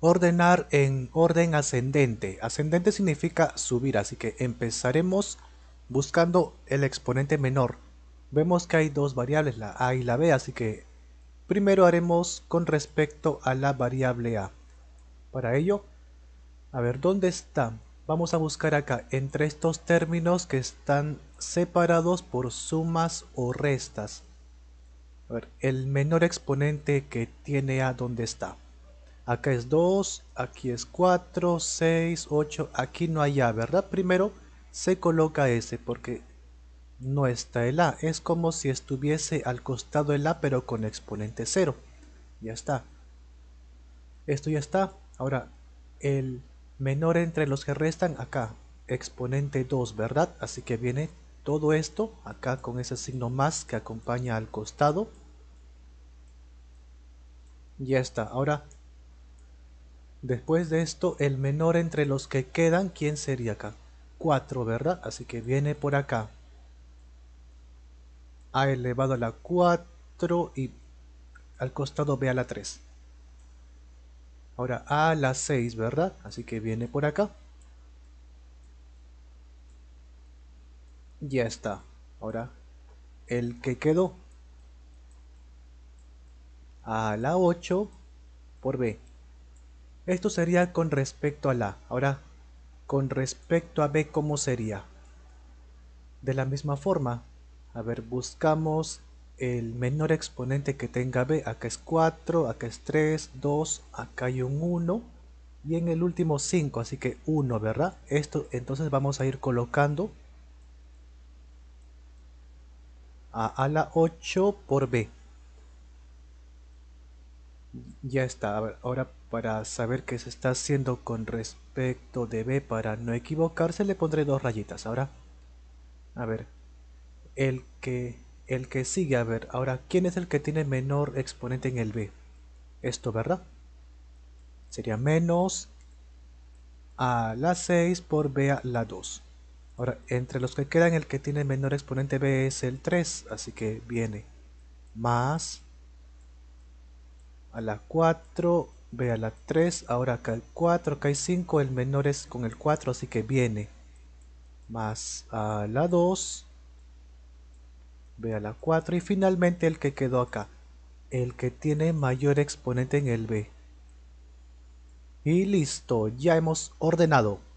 Ordenar en orden ascendente. Ascendente significa subir, así que empezaremos buscando el exponente menor. Vemos que hay dos variables, la A y la B, así que primero haremos con respecto a la variable A. Para ello, a ver, ¿dónde está? Vamos a buscar acá, entre estos términos que están separados por sumas o restas. A ver, el menor exponente que tiene A, ¿dónde está? acá es 2, aquí es 4, 6, 8, aquí no hay A, ¿verdad? Primero se coloca S porque no está el A, es como si estuviese al costado el A pero con exponente 0. Ya está. Esto ya está. Ahora, el menor entre los que restan acá, exponente 2, ¿verdad? Así que viene todo esto acá con ese signo más que acompaña al costado. Ya está. Ahora, Después de esto, el menor entre los que quedan, ¿quién sería acá? 4, ¿verdad? Así que viene por acá. A elevado a la 4 y al costado B a la 3. Ahora A a la 6, ¿verdad? Así que viene por acá. Ya está. Ahora, el que quedó. A la 8 por B. Esto sería con respecto a la. Ahora, con respecto a b, ¿cómo sería? De la misma forma, a ver, buscamos el menor exponente que tenga b. Acá es 4, acá es 3, 2, acá hay un 1. Y en el último 5, así que 1, ¿verdad? Esto, entonces vamos a ir colocando a la 8 por b. Ya está, ahora para saber qué se está haciendo con respecto de B, para no equivocarse le pondré dos rayitas. Ahora, a ver, el que, el que sigue, a ver, ahora, ¿quién es el que tiene menor exponente en el B? Esto, ¿verdad? Sería menos a la 6 por B a la 2. Ahora, entre los que quedan, el que tiene menor exponente B es el 3, así que viene más a la 4, ve a la 3, ahora acá el 4, acá hay 5, el menor es con el 4, así que viene. Más a la 2, ve a la 4 y finalmente el que quedó acá, el que tiene mayor exponente en el B. Y listo, ya hemos ordenado.